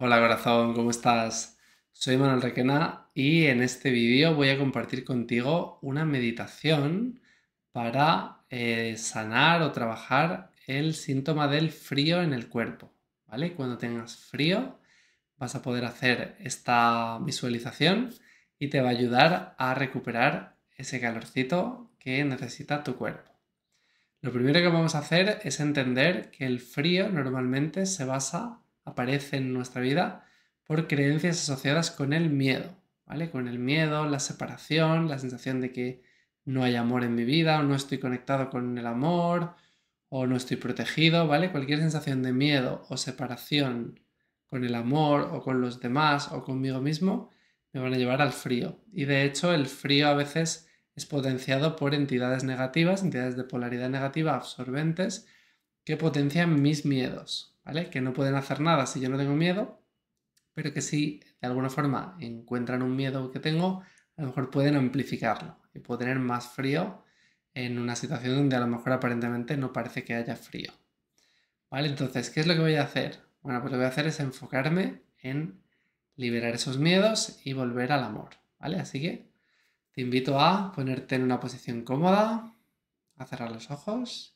Hola corazón, ¿cómo estás? Soy Manuel Requena y en este vídeo voy a compartir contigo una meditación para eh, sanar o trabajar el síntoma del frío en el cuerpo, ¿vale? Cuando tengas frío vas a poder hacer esta visualización y te va a ayudar a recuperar ese calorcito que necesita tu cuerpo. Lo primero que vamos a hacer es entender que el frío normalmente se basa aparece en nuestra vida por creencias asociadas con el miedo, ¿vale? Con el miedo, la separación, la sensación de que no hay amor en mi vida o no estoy conectado con el amor o no estoy protegido, ¿vale? Cualquier sensación de miedo o separación con el amor o con los demás o conmigo mismo me van a llevar al frío. Y de hecho el frío a veces es potenciado por entidades negativas, entidades de polaridad negativa absorbentes que potencian mis miedos, que no pueden hacer nada si yo no tengo miedo, pero que si de alguna forma encuentran un miedo que tengo, a lo mejor pueden amplificarlo y puedo tener más frío en una situación donde a lo mejor aparentemente no parece que haya frío. ¿Vale? Entonces, ¿qué es lo que voy a hacer? Bueno, pues lo que voy a hacer es enfocarme en liberar esos miedos y volver al amor, ¿vale? Así que te invito a ponerte en una posición cómoda, a cerrar los ojos,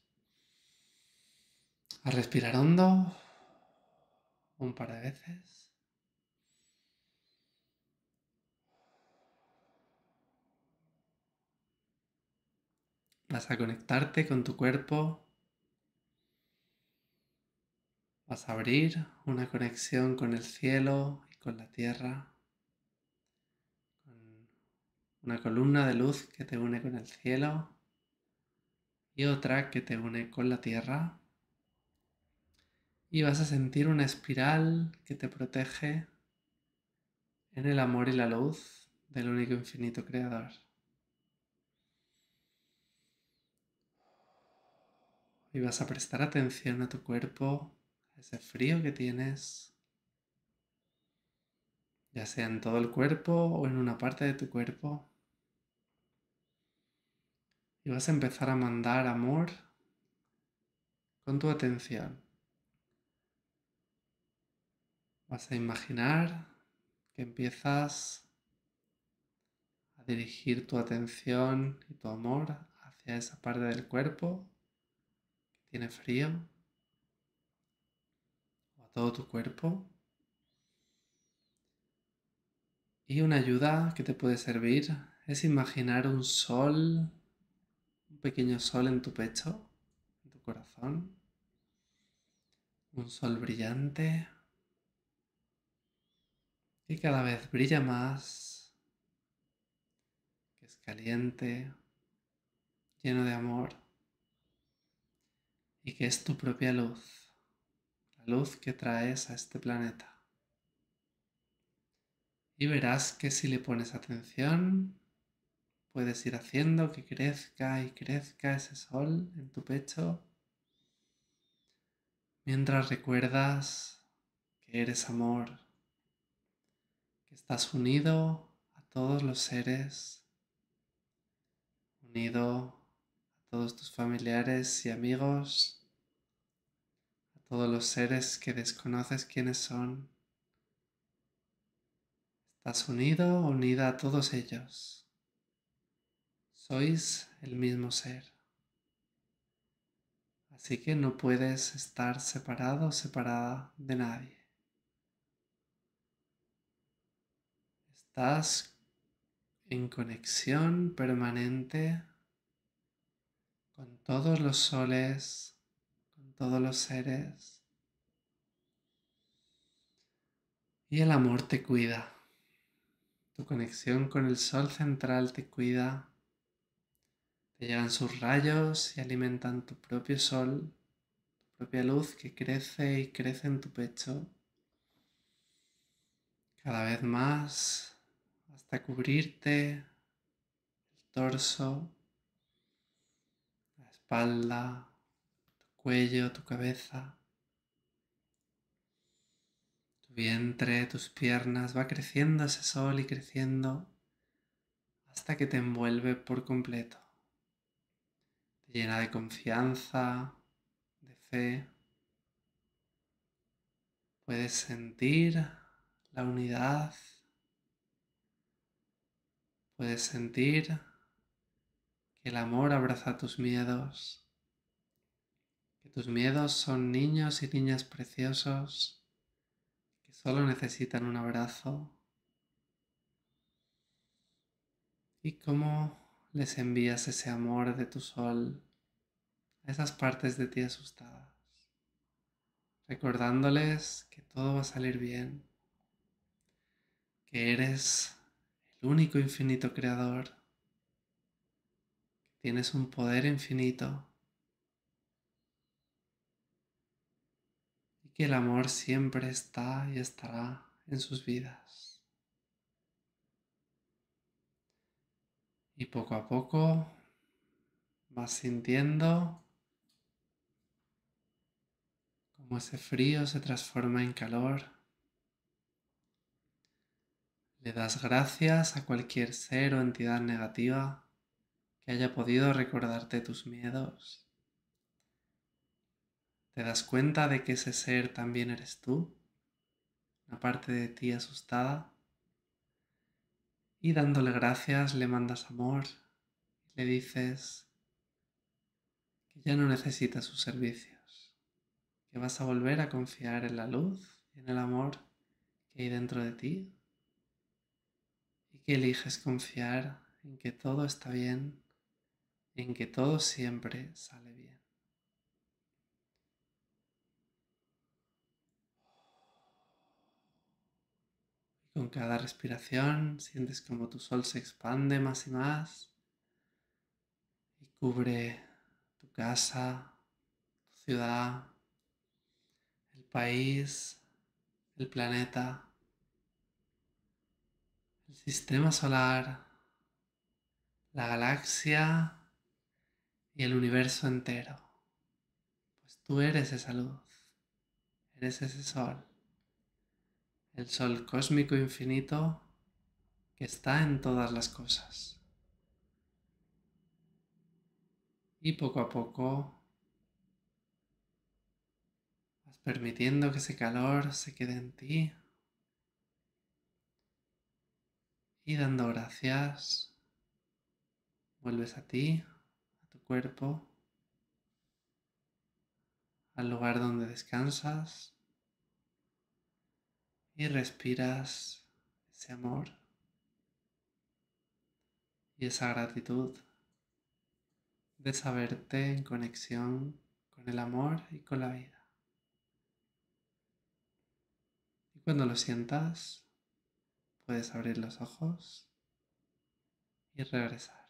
a respirar hondo un par de veces. Vas a conectarte con tu cuerpo. Vas a abrir una conexión con el cielo y con la tierra. Con una columna de luz que te une con el cielo y otra que te une con la tierra. Y vas a sentir una espiral que te protege en el amor y la luz del único infinito creador. Y vas a prestar atención a tu cuerpo, a ese frío que tienes, ya sea en todo el cuerpo o en una parte de tu cuerpo. Y vas a empezar a mandar amor con tu atención. Vas a imaginar que empiezas a dirigir tu atención y tu amor hacia esa parte del cuerpo que tiene frío o a todo tu cuerpo. Y una ayuda que te puede servir es imaginar un sol, un pequeño sol en tu pecho, en tu corazón, un sol brillante y cada vez brilla más, que es caliente, lleno de amor, y que es tu propia luz, la luz que traes a este planeta. Y verás que si le pones atención, puedes ir haciendo que crezca y crezca ese sol en tu pecho, mientras recuerdas que eres amor estás unido a todos los seres, unido a todos tus familiares y amigos, a todos los seres que desconoces quiénes son. Estás unido, unida a todos ellos. Sois el mismo ser. Así que no puedes estar separado, separada de nadie. Estás en conexión permanente con todos los soles, con todos los seres. Y el amor te cuida. Tu conexión con el sol central te cuida. Te llevan sus rayos y alimentan tu propio sol, tu propia luz que crece y crece en tu pecho. Cada vez más cubrirte el torso, la espalda, tu cuello, tu cabeza. Tu vientre, tus piernas, va creciendo ese sol y creciendo hasta que te envuelve por completo. llena de confianza, de fe. Puedes sentir la unidad Puedes sentir que el amor abraza tus miedos, que tus miedos son niños y niñas preciosos que solo necesitan un abrazo. Y cómo les envías ese amor de tu sol a esas partes de ti asustadas, recordándoles que todo va a salir bien, que eres único infinito creador. Tienes un poder infinito. Y que el amor siempre está y estará en sus vidas. Y poco a poco vas sintiendo cómo ese frío se transforma en calor. Le das gracias a cualquier ser o entidad negativa que haya podido recordarte tus miedos. Te das cuenta de que ese ser también eres tú, una parte de ti asustada, y dándole gracias le mandas amor, y le dices que ya no necesita sus servicios, que vas a volver a confiar en la luz y en el amor que hay dentro de ti que eliges confiar en que todo está bien, en que todo siempre sale bien. Y Con cada respiración sientes como tu sol se expande más y más y cubre tu casa, tu ciudad, el país, el planeta el sistema solar, la galaxia y el universo entero. Pues tú eres esa luz, eres ese sol, el sol cósmico infinito que está en todas las cosas. Y poco a poco vas permitiendo que ese calor se quede en ti Y dando gracias, vuelves a ti, a tu cuerpo, al lugar donde descansas y respiras ese amor y esa gratitud de saberte en conexión con el amor y con la vida. Y cuando lo sientas, Puedes abrir los ojos y regresar.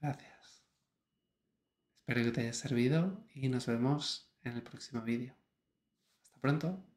Gracias. Espero que te haya servido y nos vemos en el próximo vídeo. Hasta pronto.